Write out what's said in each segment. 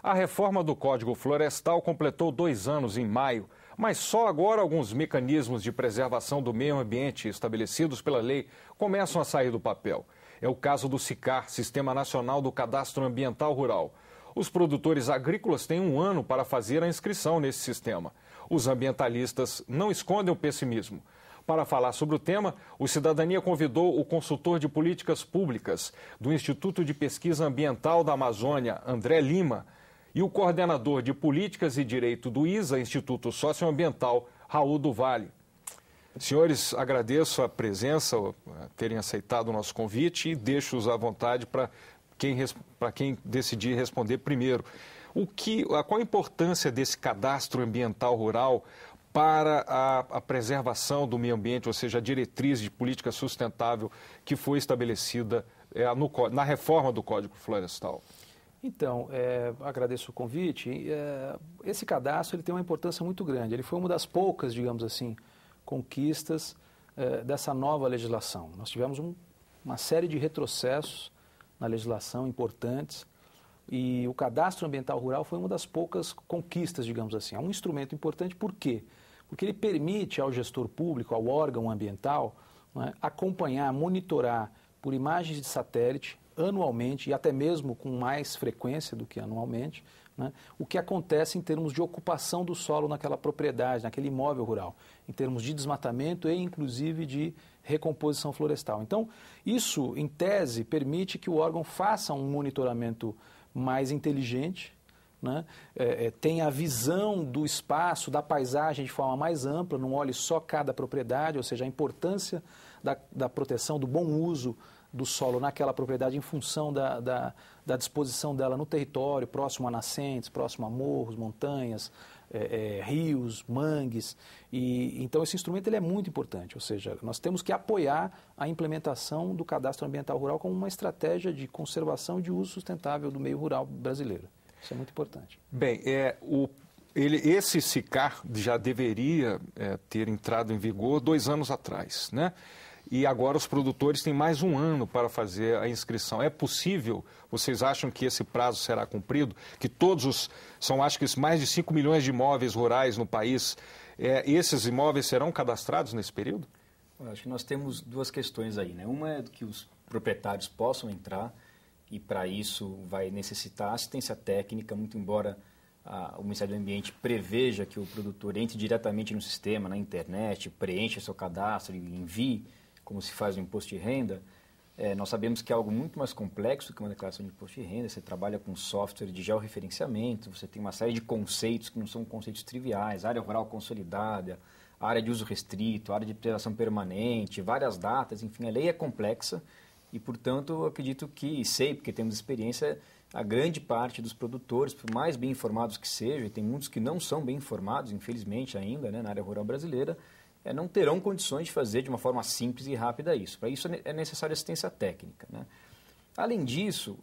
A reforma do Código Florestal completou dois anos em maio, mas só agora alguns mecanismos de preservação do meio ambiente estabelecidos pela lei começam a sair do papel. É o caso do SICAR, Sistema Nacional do Cadastro Ambiental Rural. Os produtores agrícolas têm um ano para fazer a inscrição nesse sistema. Os ambientalistas não escondem o pessimismo. Para falar sobre o tema, o Cidadania convidou o consultor de políticas públicas do Instituto de Pesquisa Ambiental da Amazônia, André Lima, e o coordenador de Políticas e Direito do ISA, Instituto Socioambiental, Raul do Vale. Senhores, agradeço a presença, eh, terem aceitado o nosso convite e deixo-os à vontade para quem, quem decidir responder primeiro. O que, a, qual a importância desse cadastro ambiental rural para a, a, preservação do meio ambiente, ou seja, a diretriz de política sustentável que foi estabelecida é, no, na reforma do Código Florestal? Então, é, agradeço o convite. É, esse cadastro ele tem uma importância muito grande. Ele foi uma das poucas, digamos assim, conquistas é, dessa nova legislação. Nós tivemos um, uma série de retrocessos na legislação importantes e o cadastro ambiental rural foi uma das poucas conquistas, digamos assim. É um instrumento importante, por quê? Porque ele permite ao gestor público, ao órgão ambiental, né, acompanhar, monitorar por imagens de satélite anualmente e até mesmo com mais frequência do que anualmente, né, o que acontece em termos de ocupação do solo naquela propriedade, naquele imóvel rural, em termos de desmatamento e inclusive de recomposição florestal. Então, isso, em tese, permite que o órgão faça um monitoramento mais inteligente, né? É, é, tem a visão do espaço, da paisagem de forma mais ampla, não olhe só cada propriedade, ou seja, a importância da, da proteção, do bom uso do solo naquela propriedade em função da, da, da disposição dela no território, próximo a nascentes, próximo a morros, montanhas, é, é, rios, mangues. E, então, esse instrumento ele é muito importante, ou seja, nós temos que apoiar a implementação do cadastro ambiental rural como uma estratégia de conservação e de uso sustentável do meio rural brasileiro. Isso é muito importante. Bem, é, o ele, esse SICAR já deveria é, ter entrado em vigor dois anos atrás, né? e agora os produtores têm mais um ano para fazer a inscrição. É possível? Vocês acham que esse prazo será cumprido? Que todos os, são acho que mais de 5 milhões de imóveis rurais no país, é, esses imóveis serão cadastrados nesse período? Eu acho que nós temos duas questões aí. Né? Uma é que os proprietários possam entrar e para isso vai necessitar assistência técnica, muito embora o Ministério do Ambiente preveja que o produtor entre diretamente no sistema, na internet, preencha seu cadastro e envie como se faz o imposto de renda, é, nós sabemos que é algo muito mais complexo que uma declaração de imposto de renda. Você trabalha com software de georreferenciamento, você tem uma série de conceitos que não são conceitos triviais, área rural consolidada, área de uso restrito, área de preservação permanente, várias datas, enfim, a lei é complexa e, portanto, acredito que, sei, porque temos experiência, a grande parte dos produtores, por mais bem informados que sejam, e tem muitos que não são bem informados, infelizmente ainda, né, na área rural brasileira, é, não terão condições de fazer de uma forma simples e rápida isso. Para isso é, é necessária assistência técnica. Né? Além disso,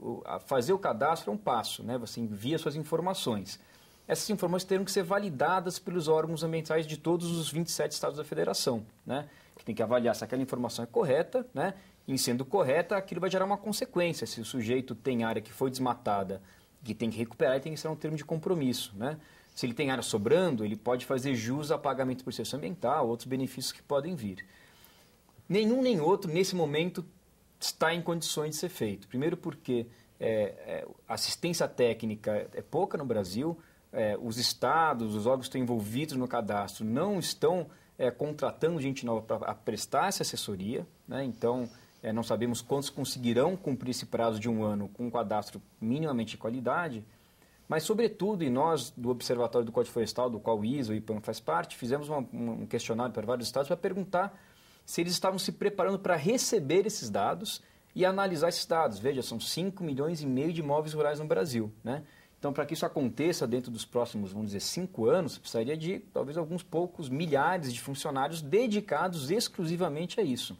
fazer o cadastro é um passo, né? você envia suas informações. Essas informações terão que ser validadas pelos órgãos ambientais de todos os 27 estados da federação, né? que tem que avaliar se aquela informação é correta, né? em sendo correta, aquilo vai gerar uma consequência. Se o sujeito tem área que foi desmatada, que tem que recuperar, e tem que ser um termo de compromisso. Né? Se ele tem área sobrando, ele pode fazer jus a pagamento por processo ambiental, outros benefícios que podem vir. Nenhum nem outro, nesse momento, está em condições de ser feito. Primeiro porque é, é, assistência técnica é pouca no Brasil, é, os estados, os órgãos que estão envolvidos no cadastro não estão é, contratando gente nova para prestar essa assessoria, né? então é, não sabemos quantos conseguirão cumprir esse prazo de um ano com um cadastro minimamente de qualidade. Mas, sobretudo, e nós do Observatório do Código Florestal, do qual o ISO e o IPAM faz parte, fizemos uma, um questionário para vários estados para perguntar se eles estavam se preparando para receber esses dados e analisar esses dados. Veja, são 5 milhões e meio de imóveis rurais no Brasil. Né? Então, para que isso aconteça dentro dos próximos, vamos dizer, cinco anos, precisaria de talvez alguns poucos milhares de funcionários dedicados exclusivamente a isso.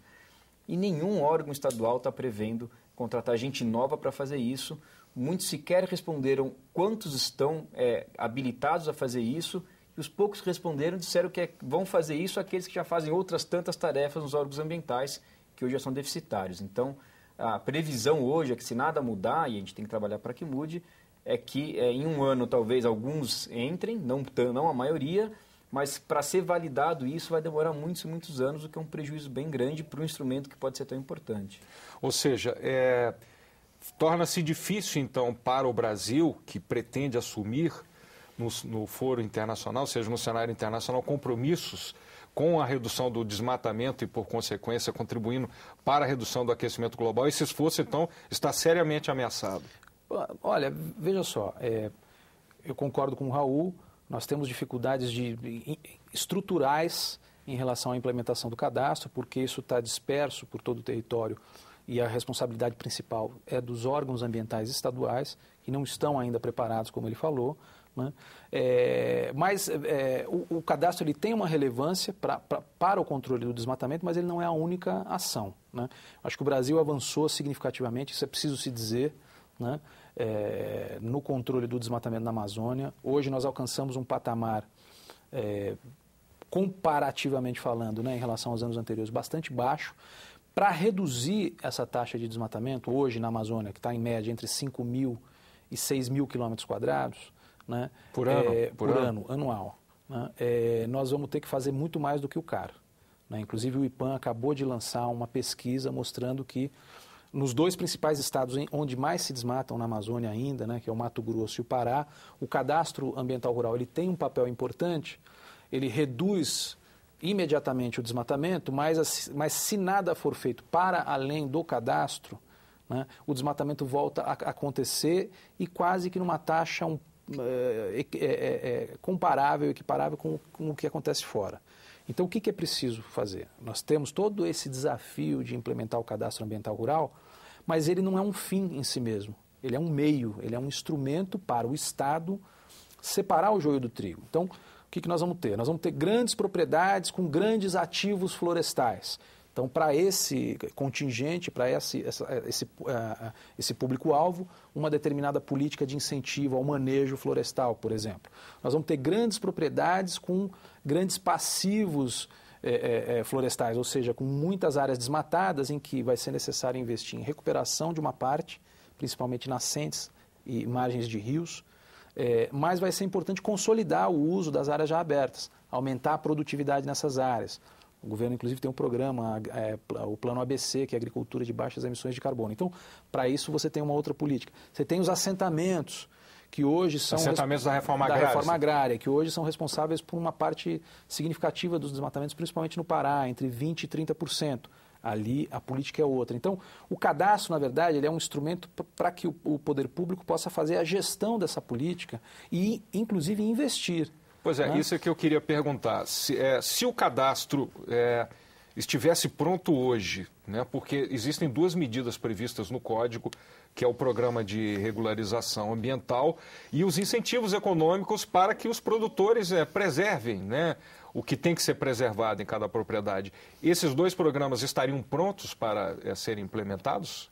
E nenhum órgão estadual está prevendo contratar gente nova para fazer isso muitos sequer responderam quantos estão é, habilitados a fazer isso, e os poucos que responderam disseram que é, vão fazer isso aqueles que já fazem outras tantas tarefas nos órgãos ambientais, que hoje já são deficitários. Então, a previsão hoje é que se nada mudar, e a gente tem que trabalhar para que mude, é que é, em um ano talvez alguns entrem, não, não a maioria, mas para ser validado isso vai demorar muitos e muitos anos, o que é um prejuízo bem grande para um instrumento que pode ser tão importante. Ou seja, é Torna-se difícil, então, para o Brasil, que pretende assumir no, no foro internacional, seja, no cenário internacional, compromissos com a redução do desmatamento e, por consequência, contribuindo para a redução do aquecimento global. Esse esforço, então, está seriamente ameaçado. Olha, veja só, é, eu concordo com o Raul, nós temos dificuldades de, de, estruturais em relação à implementação do cadastro, porque isso está disperso por todo o território e a responsabilidade principal é dos órgãos ambientais estaduais, que não estão ainda preparados, como ele falou. Né? É, mas é, o, o, cadastro ele tem uma relevância pra, pra, para o controle do desmatamento, mas ele não é a única ação. Né? Acho que o Brasil avançou significativamente, isso é preciso se dizer. Né? É, no controle do desmatamento na Amazônia. Hoje nós alcançamos um patamar, é, comparativamente falando, né, em relação aos anos anteriores, bastante baixo. Para reduzir essa taxa de desmatamento, hoje na Amazônia, que está em média entre 5 mil e 6 mil quilômetros quadrados, né? por, ano, é, por, por ano, ano anual, né? é, nós vamos ter que fazer muito mais do que o CAR. Né? Inclusive, o IPAN acabou de lançar uma pesquisa mostrando que nos dois principais estados onde mais se desmatam na Amazônia ainda, né, que é o Mato Grosso e o Pará, o cadastro ambiental rural ele tem um papel importante, ele reduz imediatamente o desmatamento, mas, mas se nada for feito para além do cadastro, né, o desmatamento volta a acontecer e quase que numa taxa um, é, é, é, comparável, equiparável com, com o que acontece fora. Então, o que, que é preciso fazer? Nós temos todo esse desafio de implementar o cadastro ambiental rural, mas ele não é um fim em si mesmo. Ele é um meio, ele é um instrumento para o Estado separar o joio do trigo. Então, o que, que nós vamos ter? Nós vamos ter grandes propriedades com grandes ativos florestais. Então, para esse contingente, para esse, esse, eh, eh, esse público-alvo, uma determinada política de incentivo ao manejo florestal, por exemplo. Nós vamos ter grandes propriedades com grandes passivos eh, florestais, ou seja, com muitas áreas desmatadas em que vai ser necessário investir em recuperação de uma parte, principalmente nascentes e margens de rios, é, mas vai ser importante consolidar o uso das áreas já abertas, aumentar a produtividade nessas áreas. O governo, inclusive, tem um programa, é, o Plano ABC, que é Agricultura de Baixas Emissões de Carbono. Então, para isso, você tem uma outra política. Você tem os assentamentos, que hoje são. Assentamentos da reforma da reforma agrária, que hoje são responsáveis por uma parte significativa dos desmatamentos, principalmente no Pará, entre 20% e 30% ali a política é outra. Então, o cadastro, na verdade, ele é um instrumento para que o, poder público possa fazer a gestão dessa política e, inclusive, investir. Pois é, né? isso é que eu queria perguntar. Se, é, se o cadastro é, estivesse pronto hoje, né, porque existem duas medidas previstas no Código, que é o Programa de Regularização Ambiental e os incentivos econômicos para que os produtores é, preservem né, o que tem que ser preservado em cada propriedade, esses dois programas estariam prontos para é, serem implementados?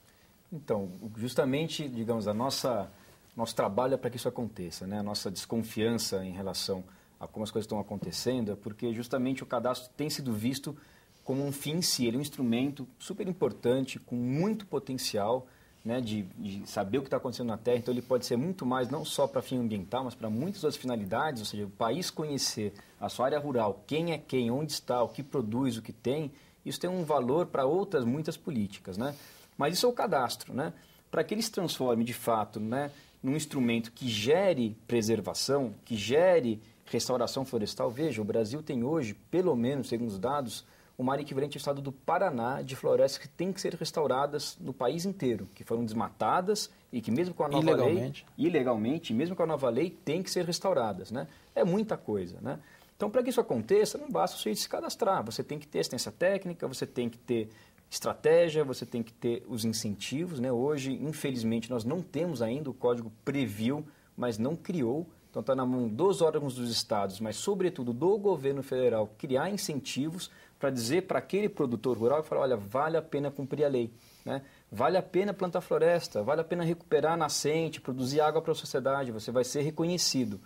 Então, justamente, digamos, a nossa nosso trabalho é para que isso aconteça, né? A nossa desconfiança em relação a como as coisas estão acontecendo é porque justamente o cadastro tem sido visto como um fim em si, ele é um instrumento super importante com muito potencial né, de, de, saber o que está acontecendo na Terra. Então, ele pode ser muito mais, não só para fim ambiental, mas para muitas outras finalidades, ou seja, o país conhecer a sua área rural, quem é quem, onde está, o que produz, o que tem, isso tem um valor para outras muitas políticas. Né? Mas isso é o cadastro. Né? Para que ele se transforme, de fato, né, num instrumento que gere preservação, que gere restauração florestal, veja, o Brasil tem hoje, pelo menos, segundo os dados, uma área equivalente ao estado do Paraná de florestas que têm que ser restauradas no país inteiro, que foram desmatadas e que mesmo com a nova ilegalmente. lei, ilegalmente, mesmo com a nova lei, têm que ser restauradas, né? É muita coisa, né? Então, para que isso aconteça, não basta você se cadastrar, você tem que ter assistência técnica, você tem que ter estratégia, você tem que ter os incentivos, né? Hoje, infelizmente, nós não temos ainda o código previu, mas não criou então está na mão dos órgãos dos estados, mas sobretudo do governo federal, criar incentivos para dizer para aquele produtor rural e falar, olha, vale a pena cumprir a lei, né? Vale a pena plantar floresta, vale a pena recuperar nascente, produzir água para a sociedade, você vai ser reconhecido.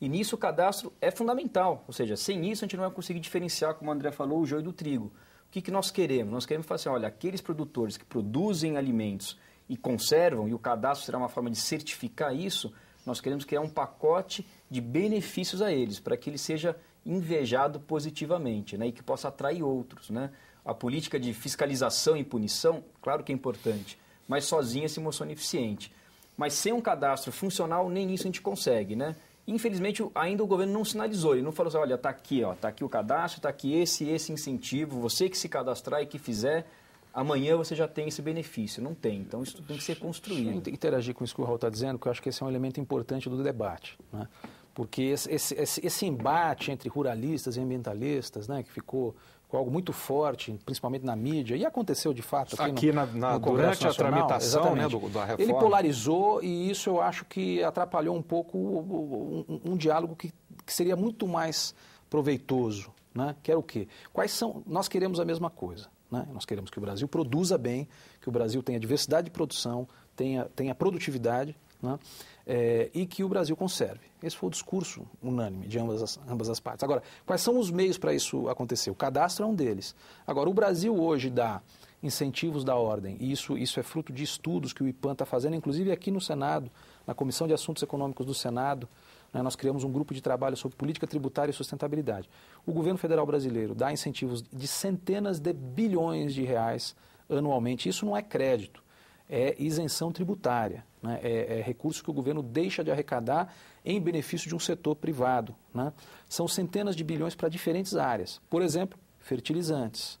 E nisso o cadastro é fundamental, ou seja, sem isso a gente não vai conseguir diferenciar, como o André falou, o joio do trigo. O que, que nós queremos? Nós queremos falar assim, olha, aqueles produtores que produzem alimentos e conservam, e o cadastro será uma forma de certificar isso, nós queremos criar um pacote de benefícios a eles, para que ele seja invejado positivamente né, e que possa atrair outros. Né? A política de fiscalização e punição, claro que é importante, mas sozinha se mostrou ineficiente. Mas sem um cadastro funcional, nem isso a gente consegue. Né? Infelizmente, ainda o governo não sinalizou, ele não falou assim, olha, está aqui, está aqui o cadastro, está aqui esse esse incentivo, você que se cadastrar e que fizer, amanhã você já tem esse benefício. Não tem, então isso tem que ser construído. Tem que Interagir com isso que o Raul está dizendo, que eu acho que esse é um elemento importante do debate. Né? porque esse, esse, esse embate entre ruralistas e ambientalistas, né, que ficou com algo muito forte, principalmente na mídia, e aconteceu de fato aqui, aqui no, na, na, no durante Nacional, a tramitação né, do, da reforma. Ele polarizou e isso eu acho que atrapalhou um pouco um, um diálogo que, que, seria muito mais proveitoso, né? Que era o quê? Quais são? Nós queremos a mesma coisa, né? Nós queremos que o Brasil produza bem, que o Brasil tenha diversidade de produção, tenha, tenha produtividade, né? é, e que o Brasil conserve. Esse foi o discurso unânime de ambas as, ambas as partes. Agora, quais são os meios para isso acontecer? O cadastro é um deles. Agora, o Brasil hoje dá incentivos da ordem, e isso, isso é fruto de estudos que o IPAN está fazendo, inclusive aqui no Senado, na Comissão de Assuntos Econômicos do Senado, né, nós criamos um grupo de trabalho sobre política tributária e sustentabilidade. O governo federal brasileiro dá incentivos de centenas de bilhões de reais anualmente. Isso não é crédito é isenção tributária. Né? É, é recurso que o governo deixa de arrecadar em benefício de um setor privado. Né? São centenas de bilhões para diferentes áreas. Por exemplo, fertilizantes.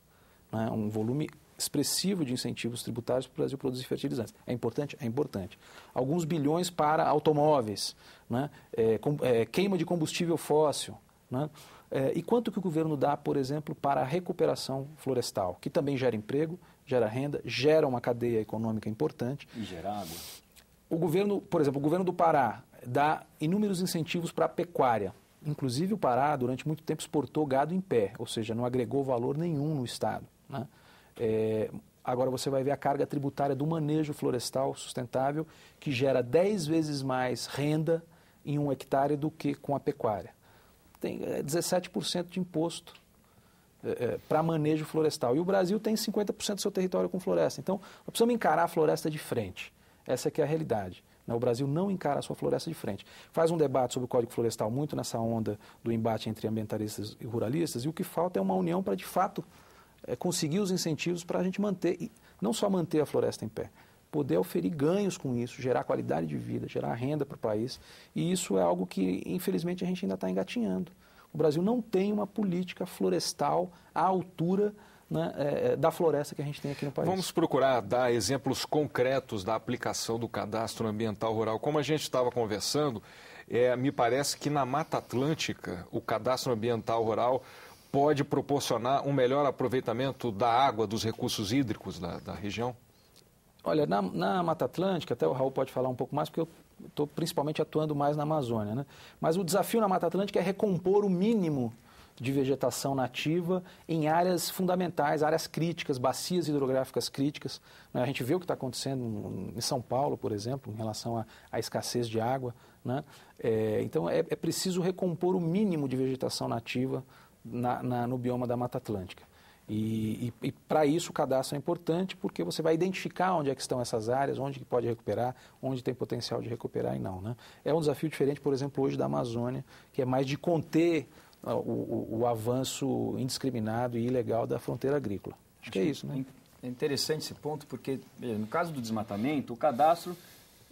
Né? Um volume expressivo de incentivos tributários para o Brasil produzir fertilizantes. É importante? É importante. Alguns bilhões para automóveis, né? É, com, é, queima de combustível fóssil. Né? É, e quanto que o governo dá, por exemplo, para a recuperação florestal, que também gera emprego, gera renda, gera uma cadeia econômica importante. E gera água. O governo, por exemplo, o governo do Pará dá inúmeros incentivos para a pecuária. Inclusive, o Pará, durante muito tempo, exportou gado em pé, ou seja, não agregou valor nenhum no Estado. Né? É, agora você vai ver a carga tributária do manejo florestal sustentável, que gera 10 vezes mais renda em um hectare do que com a pecuária. Tem 17% é, de imposto eh, eh, para manejo florestal. E o Brasil tem 50% do seu território com floresta. Então, nós precisamos encarar a floresta de frente. Essa é que é a realidade. Né? O Brasil não encara a sua floresta de frente. Faz um debate sobre o Código Florestal muito nessa onda do embate entre ambientalistas e ruralistas, e o que falta é uma união para, de fato, é, conseguir os incentivos para a gente manter, e não só manter a floresta em pé, poder oferir ganhos com isso, gerar qualidade de vida, gerar renda para o país. E isso é algo que, infelizmente, a gente ainda está engatinhando. O Brasil não tem uma política florestal à altura né, é, é, da floresta que a gente tem aqui no país. Vamos procurar dar exemplos concretos da aplicação do cadastro ambiental rural. Como a gente estava conversando, é, me parece que na Mata Atlântica, o cadastro ambiental rural pode proporcionar um melhor aproveitamento da água, dos recursos hídricos da, da região? Olha, na, na, Mata Atlântica, até o Raul pode falar um pouco mais, porque eu estou principalmente atuando mais na Amazônia. Né? Mas o desafio na Mata Atlântica é recompor o mínimo de vegetação nativa em áreas fundamentais, áreas críticas, bacias hidrográficas críticas. Né? A gente vê o que está acontecendo em São Paulo, por exemplo, em relação à escassez de água. Né? É, então, é, é, preciso recompor o mínimo de vegetação nativa na, na, no bioma da Mata Atlântica. E, e, e para isso o cadastro é importante porque você vai identificar onde é que estão essas áreas, onde que pode recuperar, onde tem potencial de recuperar e não. Né? É um desafio diferente, por exemplo, hoje da Amazônia, que é mais de conter o, o, o avanço indiscriminado e ilegal da fronteira agrícola. Acho, Acho que é isso, né? É interessante esse ponto porque, eh, no caso do desmatamento, o cadastro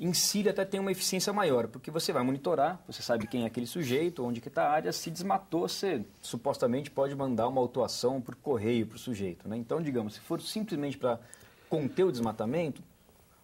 em Síria até tem uma eficiência maior, porque você vai monitorar, você sabe quem é aquele sujeito, onde que está a área, se desmatou, você supostamente pode mandar uma autuação por correio para o sujeito. Né? Então, digamos, se for simplesmente para conter o desmatamento,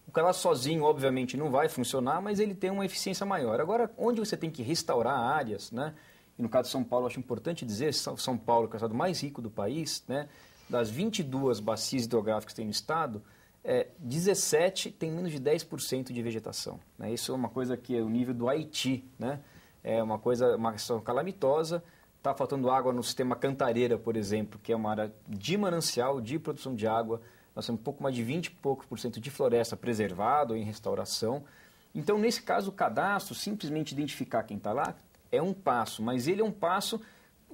o cara sozinho, obviamente, não vai funcionar, mas ele tem uma eficiência maior. Agora, onde você tem que restaurar áreas, né? E no caso de São Paulo, acho importante dizer, São Paulo, que é o estado mais rico do país, né? Das 22 bacias hidrográficas que tem no estado, é, 17 tem menos de 10% de vegetação. Né? Isso é uma coisa que é o nível do Haiti, né? É uma coisa, uma questão calamitosa. Está faltando água no sistema Cantareira, por exemplo, que é uma área de manancial, de produção de água. Nós temos um pouco mais de 20 e poucos por cento de floresta preservada ou em restauração. Então, nesse caso, o cadastro, simplesmente identificar quem está lá, é um passo, mas ele é um passo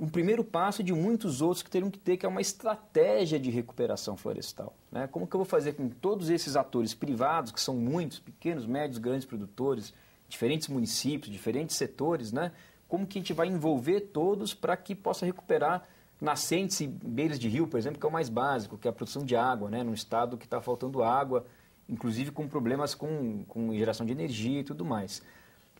um primeiro passo de muitos outros que terão que ter, que é uma estratégia de recuperação florestal. Né? Como que eu vou fazer com todos esses atores privados, que são muitos, pequenos, médios, grandes produtores, diferentes municípios, diferentes setores, né? como que a gente vai envolver todos para que possa recuperar nascentes e beiras de rio, por exemplo, que é o mais básico, que é a produção de água, né? num estado que está faltando água, inclusive com problemas com, com geração de energia e tudo mais.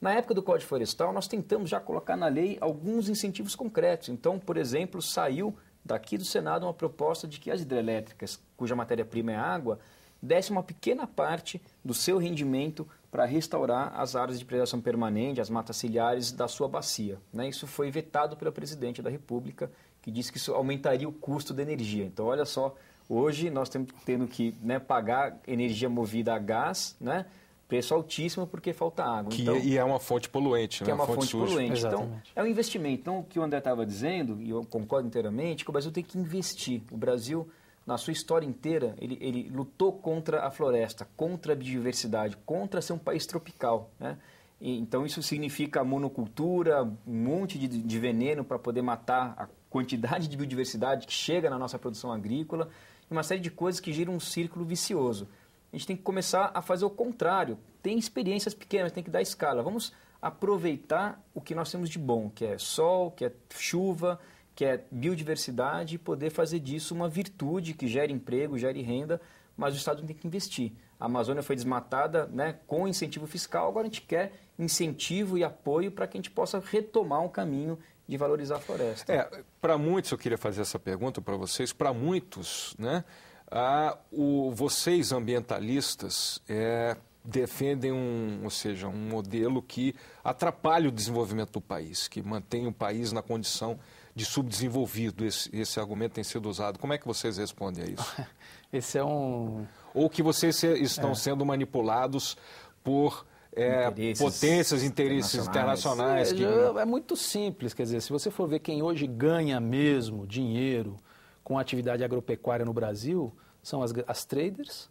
Na época do Código Florestal, nós tentamos já colocar na lei alguns incentivos concretos. Então, por exemplo, saiu daqui do Senado uma proposta de que as hidrelétricas, cuja matéria-prima é água, desse uma pequena parte do seu rendimento para restaurar as áreas de preservação permanente, as matas ciliares da sua bacia. Né? Isso foi vetado pelo presidente da República, que disse que isso aumentaria o custo da energia. Então, olha só, hoje nós estamos tendo que né, pagar energia movida a gás, né? preço altíssimo porque falta água. Que, então, e é uma fonte poluente, né? Que é uma, fonte, fonte poluente. Então, é um investimento. Então, o que o André estava dizendo, e eu concordo inteiramente, que o Brasil tem que investir. O Brasil, na sua história inteira, ele, ele lutou contra a floresta, contra a biodiversidade, contra ser um país tropical, né? então, isso significa monocultura, um monte de, de veneno para poder matar a quantidade de biodiversidade que chega na nossa produção agrícola, uma série de coisas que gira um círculo vicioso a gente tem que começar a fazer o contrário. Tem experiências pequenas, tem que dar escala. Vamos aproveitar o que nós temos de bom, que é sol, que é chuva, que é biodiversidade, e poder fazer disso uma virtude que gere emprego, gere renda, mas o Estado tem que investir. A Amazônia foi desmatada né, com incentivo fiscal, agora a gente quer incentivo e apoio para que a gente possa retomar um caminho de valorizar a floresta. É, para muitos, eu queria fazer essa pergunta para vocês, para muitos, né? Ah, o, vocês, ambientalistas, é, defendem um, ou seja, um modelo que atrapalha o desenvolvimento do país, que mantém o país na condição de subdesenvolvido. Esse, esse argumento tem sido usado. Como é que vocês respondem a isso? Esse é um. Ou que vocês estão é. sendo manipulados por é, interesses potências, interesses internacionais. internacionais é, é muito simples, quer dizer, se você for ver quem hoje ganha mesmo dinheiro com a atividade agropecuária no Brasil são as, as traders,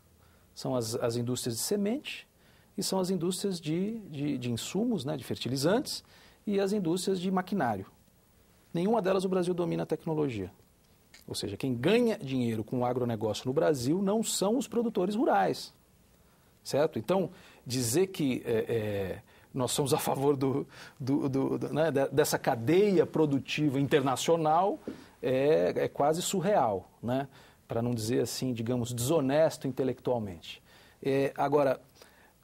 são as, as indústrias de semente e são as indústrias de, de, de insumos, né, de fertilizantes e as indústrias de maquinário. Nenhuma delas o Brasil domina a tecnologia. Ou seja, quem ganha dinheiro com o agronegócio no Brasil não são os produtores rurais. Certo? Então, dizer que é, é, nós somos a favor do, do, do, né, dessa cadeia produtiva internacional é, é quase surreal, né? para não dizer assim, digamos, desonesto intelectualmente. É, agora,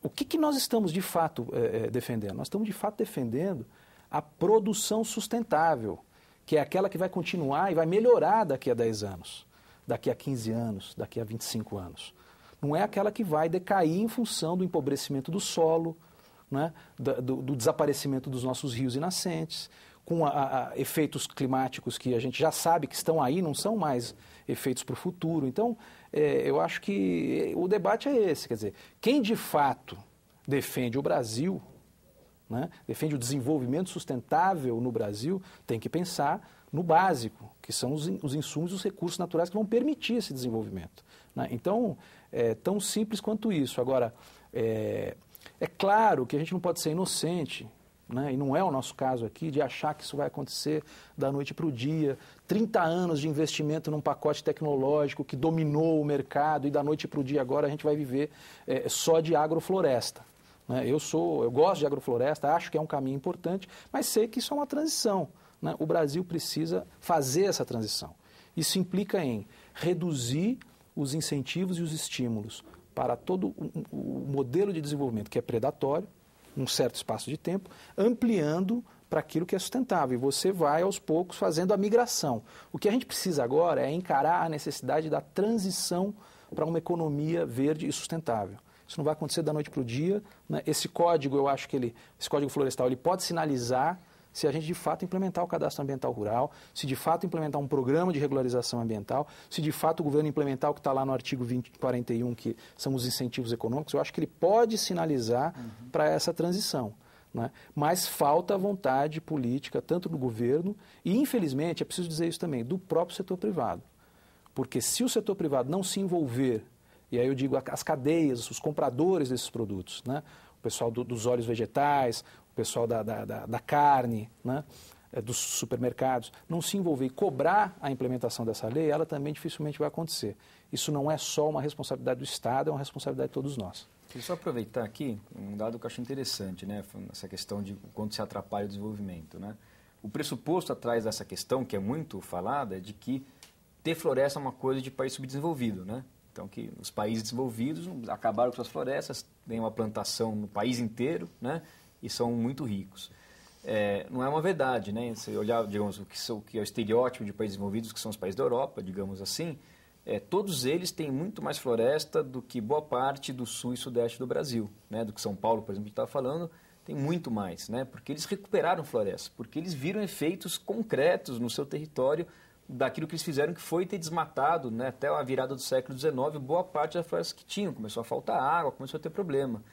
o que, que nós estamos de fato é, é, defendendo? Nós estamos de fato defendendo a produção sustentável, que é aquela que vai continuar e vai melhorar daqui a 10 anos, daqui a 15 anos, daqui a 25 anos. Não é aquela que vai decair em função do empobrecimento do solo, né, do, do desaparecimento dos nossos rios e nascentes, com a, a, efeitos climáticos que a gente já sabe que estão aí, não são mais efeitos para o futuro. Então, é, eu acho que o debate é esse, quer dizer, quem de fato defende o Brasil, né, defende o desenvolvimento sustentável no Brasil, tem que pensar no básico, que são os, os insumos e os recursos naturais que vão permitir esse desenvolvimento. Né? Então, é tão simples quanto isso. Agora, é, é claro que a gente não pode ser inocente né? e não é o nosso caso aqui, de achar que isso vai acontecer da noite para o dia. 30 anos de investimento num pacote tecnológico que dominou o mercado e da noite para o dia agora a gente vai viver é, só de agrofloresta. Né? Eu sou, eu gosto de agrofloresta, acho que é um caminho importante, mas sei que isso é uma transição. Né? O Brasil precisa fazer essa transição. Isso implica em reduzir os incentivos e os estímulos para todo o, o modelo de desenvolvimento que é predatório, um certo espaço de tempo, ampliando para aquilo que é sustentável. E você vai, aos poucos, fazendo a migração. O que a gente precisa agora é encarar a necessidade da transição para uma economia verde e sustentável. Isso não vai acontecer da noite para o dia. Né? Esse código, eu acho que ele, esse código florestal, ele pode sinalizar se a gente de fato implementar o cadastro ambiental rural, se de fato implementar um programa de regularização ambiental, se de fato o governo implementar o que está lá no artigo 20, 41, que são os incentivos econômicos, eu acho que ele pode sinalizar uhum. para essa transição. Né? Mas falta vontade política, tanto do governo e, infelizmente, é preciso dizer isso também, do próprio setor privado. Porque se o setor privado não se envolver, e aí eu digo as cadeias, os compradores desses produtos, né? o pessoal do, dos óleos vegetais, pessoal da, da, da, da carne, né? É, dos supermercados, não se envolver e cobrar a implementação dessa lei, ela também dificilmente vai acontecer. Isso não é só uma responsabilidade do Estado, é uma responsabilidade de todos nós. Queria só aproveitar aqui um dado que eu acho interessante, né? essa questão de quanto se atrapalha o desenvolvimento. Né? O pressuposto atrás dessa questão, que é muito falada, é de que ter floresta é uma coisa de país subdesenvolvido. Né? Então, que os países desenvolvidos acabaram com suas florestas, tem uma plantação no país inteiro, né? e são muito ricos. É, não é uma verdade, né? Se olhar, digamos, o que, são, o que é o estereótipo de países desenvolvidos, que são os países da Europa, digamos assim, é, todos eles têm muito mais floresta do que boa parte do sul e sudeste do Brasil, né? Do que São Paulo, por exemplo, estava falando, tem muito mais, né? Porque eles recuperaram floresta, porque eles viram efeitos concretos no seu território daquilo que eles fizeram, que foi ter desmatado, né? Até a virada do século XIX, boa parte da floresta que tinham começou a faltar água, começou a ter problema.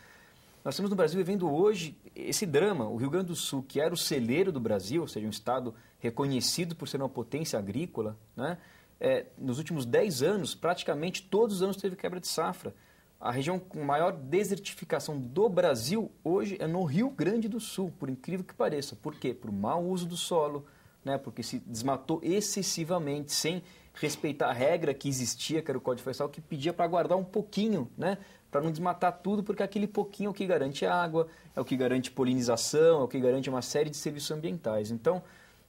Nós estamos no Brasil vivendo hoje esse drama. O Rio Grande do Sul, que era o celeiro do Brasil, ou seja, um estado reconhecido por ser uma potência agrícola, né? É, nos últimos 10 anos, praticamente todos os anos teve quebra de safra. A região com maior desertificação do Brasil hoje é no Rio Grande do Sul, por incrível que pareça. Por quê? Por mau uso do solo, né? porque se desmatou excessivamente, sem respeitar a regra que existia, que era o Código Florestal, que pedia para guardar um pouquinho né? para não desmatar tudo, porque aquele pouquinho é o que garante água, é o que garante polinização, é o que garante uma série de serviços ambientais. Então,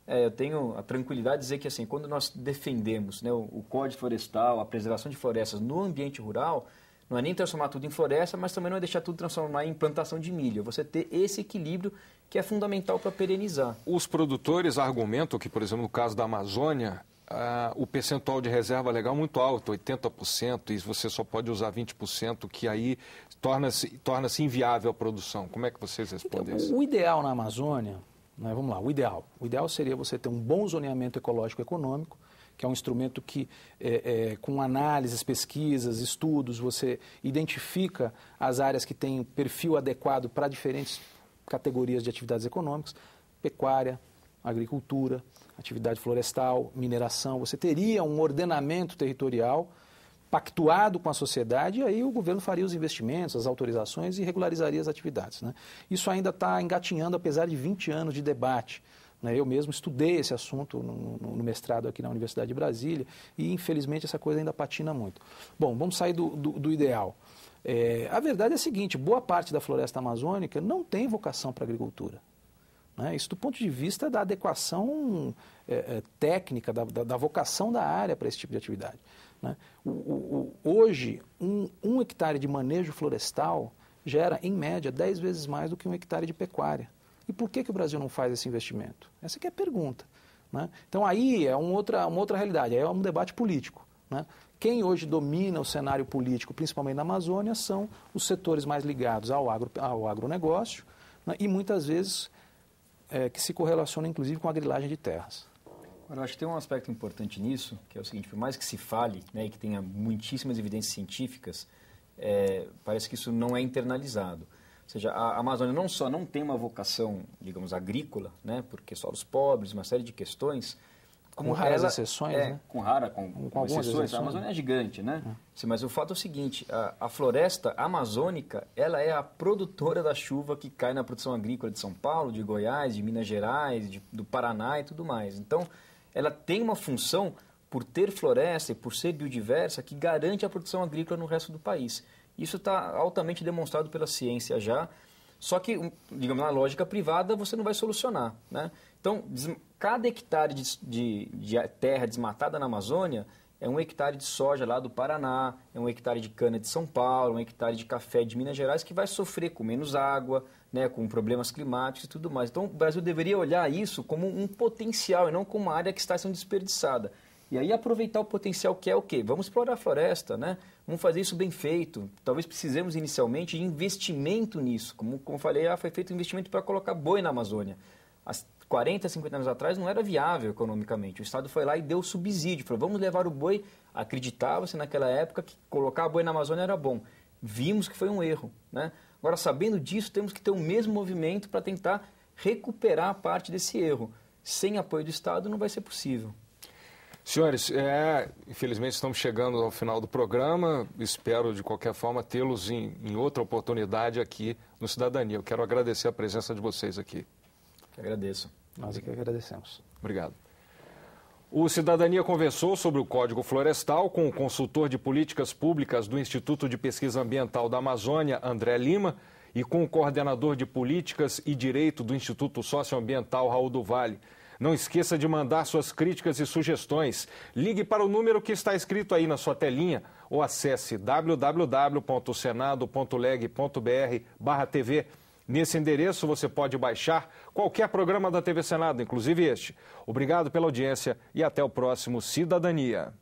é, eu tenho a tranquilidade de dizer que assim, quando nós defendemos né, o, o, Código Florestal, a preservação de florestas no ambiente rural, não é nem transformar tudo em floresta, mas também não é deixar tudo transformar em plantação de milho. É você ter esse equilíbrio que é fundamental para perenizar. Os produtores argumentam que, por exemplo, no caso da Amazônia, ah, o percentual de reserva legal é muito alto, 80%, e você só pode usar 20%, que aí torna-se torna inviável a produção. Como é que vocês então, respondem então, isso? O ideal na Amazônia, né, vamos lá, o ideal. O ideal seria você ter um bom zoneamento ecológico econômico, que é um instrumento que, é, é, com análises, pesquisas, estudos, você identifica as áreas que têm perfil adequado para diferentes categorias de atividades econômicas, pecuária, agricultura, atividade florestal, mineração, você teria um ordenamento territorial pactuado com a sociedade, e aí o governo faria os investimentos, as autorizações e regularizaria as atividades. Né? Isso ainda está engatinhando, apesar de 20 anos de debate. Né? Eu mesmo estudei esse assunto no, no, mestrado aqui na Universidade de Brasília e, infelizmente, essa coisa ainda patina muito. Bom, vamos sair do, do, do ideal. É, a verdade é a seguinte: boa parte da floresta amazônica não tem vocação para agricultura. Né? Isso do ponto de vista da adequação é, é, técnica, da, da, da, vocação da área para esse tipo de atividade. Né? O, o, o, hoje, um, um, hectare de manejo florestal gera, em média, 10 vezes mais do que um hectare de pecuária. E por que, que o Brasil não faz esse investimento? Essa é a pergunta. Né? Então aí é uma outra, uma outra realidade, aí é um debate político. Né? Quem hoje domina o cenário político, principalmente na Amazônia, são os setores mais ligados ao, agro, ao agronegócio né? e muitas vezes é, que se correlaciona inclusive com a grilagem de terras. Agora, eu acho que tem um aspecto importante nisso, que é o seguinte, por mais que se fale né, e que tenha muitíssimas evidências científicas, é, parece que isso não é internalizado. Ou seja, a Amazônia não só não tem uma vocação, digamos, agrícola, né, porque solos pobres, uma série de questões, com raras ela, exceções, é, né? Com rara, com, com, com exceções, exceções. A Amazônia é gigante, né? É. Sim, mas o fato é o seguinte, a, a, floresta amazônica, ela é a produtora da chuva que cai na produção agrícola de São Paulo, de Goiás, de Minas Gerais, de, do Paraná e tudo mais. Então, ela tem uma função, por ter floresta e por ser biodiversa, que garante a produção agrícola no resto do país. Isso está altamente demonstrado pela ciência já, só que, digamos, na lógica privada, você não vai solucionar, né? Então, cada hectare de, de, de terra desmatada na Amazônia é um hectare de soja lá do Paraná, é um hectare de cana de São Paulo, um hectare de café de Minas Gerais que vai sofrer com menos água, né, com problemas climáticos e tudo mais. Então o Brasil deveria olhar isso como um potencial e não como uma área que está sendo desperdiçada. E aí aproveitar o potencial que é o quê? Vamos explorar a floresta, né? Vamos fazer isso bem feito. Talvez precisemos inicialmente de investimento nisso. Como, como falei, ah, foi feito um investimento para colocar boi na Amazônia. As 40, 50 anos atrás não era viável economicamente. O Estado foi lá e deu subsídio, falou, vamos levar o boi. Acreditava-se naquela época que colocar boi na Amazônia era bom. Vimos que foi um erro. Né? Agora, sabendo disso, temos que ter o mesmo movimento para tentar recuperar parte desse erro. Sem apoio do Estado não vai ser possível. Senhores, é, infelizmente estamos chegando ao final do programa. Espero, de qualquer forma, tê-los em, em, outra oportunidade aqui no Cidadania. Eu quero agradecer a presença de vocês aqui. agradeço. Nós é que agradecemos. Obrigado. O Cidadania conversou sobre o Código Florestal com o consultor de políticas públicas do Instituto de Pesquisa Ambiental da Amazônia, André Lima, e com o coordenador de políticas e direito do Instituto Socioambiental, Raul do Vale. Não esqueça de mandar suas críticas e sugestões. Ligue para o número que está escrito aí na sua telinha ou acesse www.senado.leg.br/tv Nesse endereço você pode baixar qualquer programa da TV Senado, inclusive este. Obrigado pela audiência e até o próximo Cidadania.